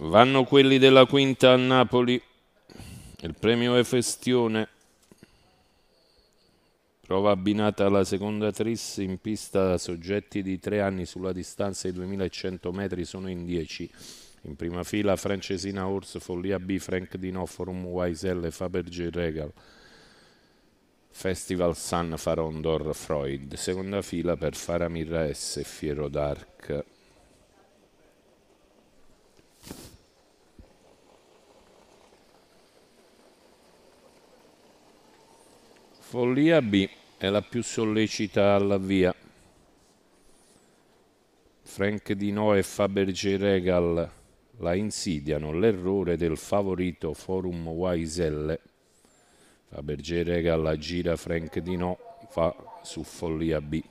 Vanno quelli della quinta a Napoli, il premio è Festione, prova abbinata alla seconda tris in pista, soggetti di tre anni sulla distanza di 2100 metri sono in 10. In prima fila Francesina Ors, Follia B, Frank Dinoforum, Waiselle, Faberge Regal. Festival San Farondor Freud, seconda fila per Faramirra S, Fiero Dark. Follia B è la più sollecita alla via. Frank Dino e Fabergé Regal la insidiano l'errore del favorito Forum Waiselle. Fabergé Regal la gira Frank Dino, fa su Follia B.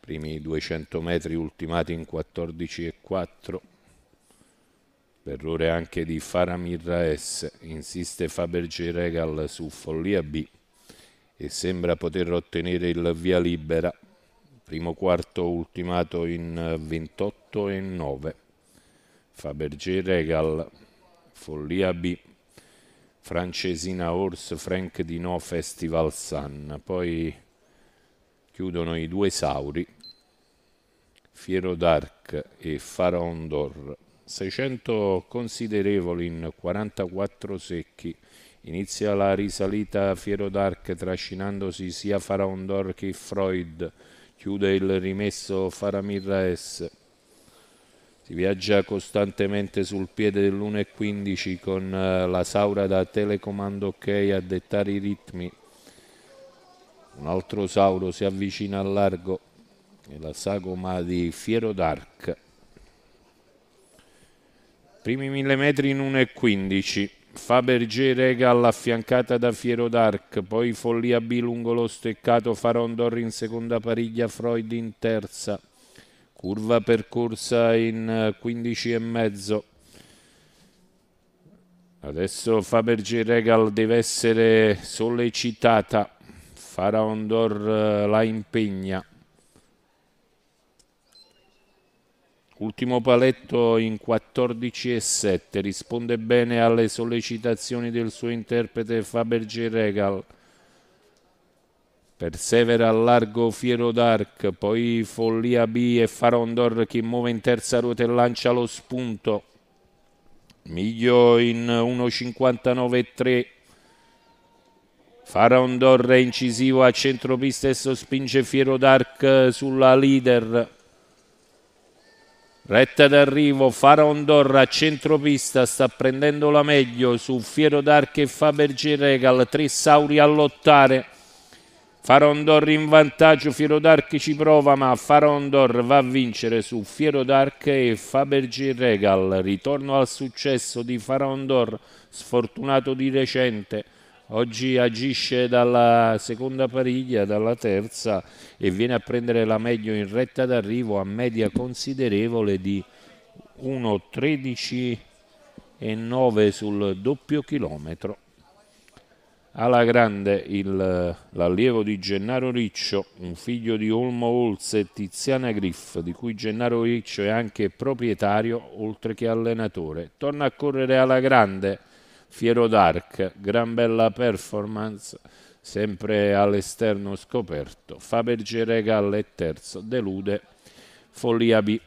Primi 200 metri ultimati in 14 e 4 errore anche di Faramirra S, insiste Fabergé Regal su Follia B e sembra poter ottenere il via libera. Primo quarto ultimato in 28 e 9. Fabergé Regal, Follia B, Francesina Horse, Frank di No, Festival Sun. Poi chiudono i due Sauri, Fiero Dark e Faraon d'Or. 600 considerevoli in 44 secchi. Inizia la risalita Fiero Dark trascinandosi sia Faraon d'Or che Freud. Chiude il rimesso Faramirra S. Si viaggia costantemente sul piede dell'1.15 con eh, la Saura da telecomando ok a dettare i ritmi. Un altro Sauro si avvicina al largo e la sagoma di Fiero Dark. Primi 1000 metri in 1,15. Fabergé Regal affiancata da Fiero Dark poi Follia B lungo lo steccato, Faron Dor in seconda pariglia, Freud in terza, curva percorsa in 15 eh, e mezzo. Adesso Fabergé Regal deve essere sollecitata, Faraondor eh, la impegna. Ultimo paletto in 14,7, risponde bene alle sollecitazioni del suo interprete Fabergé Regal. Persevera al largo Fiero Dark, poi Follia B e Farondor che muove in terza ruota e lancia lo spunto. Miglio in 1,59,3. Farondor è incisivo a centropista e sospinge Fiero Dark sulla leader. Retta d'arrivo, Farondorra, centropista, sta prendendo la meglio su Fiero Dark e Fabergé Regal, tre Sauri a lottare. Farondor in vantaggio, Fiero Dark ci prova, ma Farondor va a vincere su Fiero Dark e Fabergé Regal. Ritorno al successo di Farondor, sfortunato di recente oggi agisce dalla seconda pariglia, dalla terza e viene a prendere la meglio in retta d'arrivo a media considerevole di 1.13 e 9 sul doppio chilometro. Alla grande l'allievo di Gennaro Riccio, un figlio di Olmo Olze e Tiziana Griff, di cui Gennaro Riccio è anche proprietario oltre che allenatore. Torna a correre alla grande Fiero Dark, gran bella performance, sempre all'esterno scoperto. Fabergé è terzo, delude Follia B.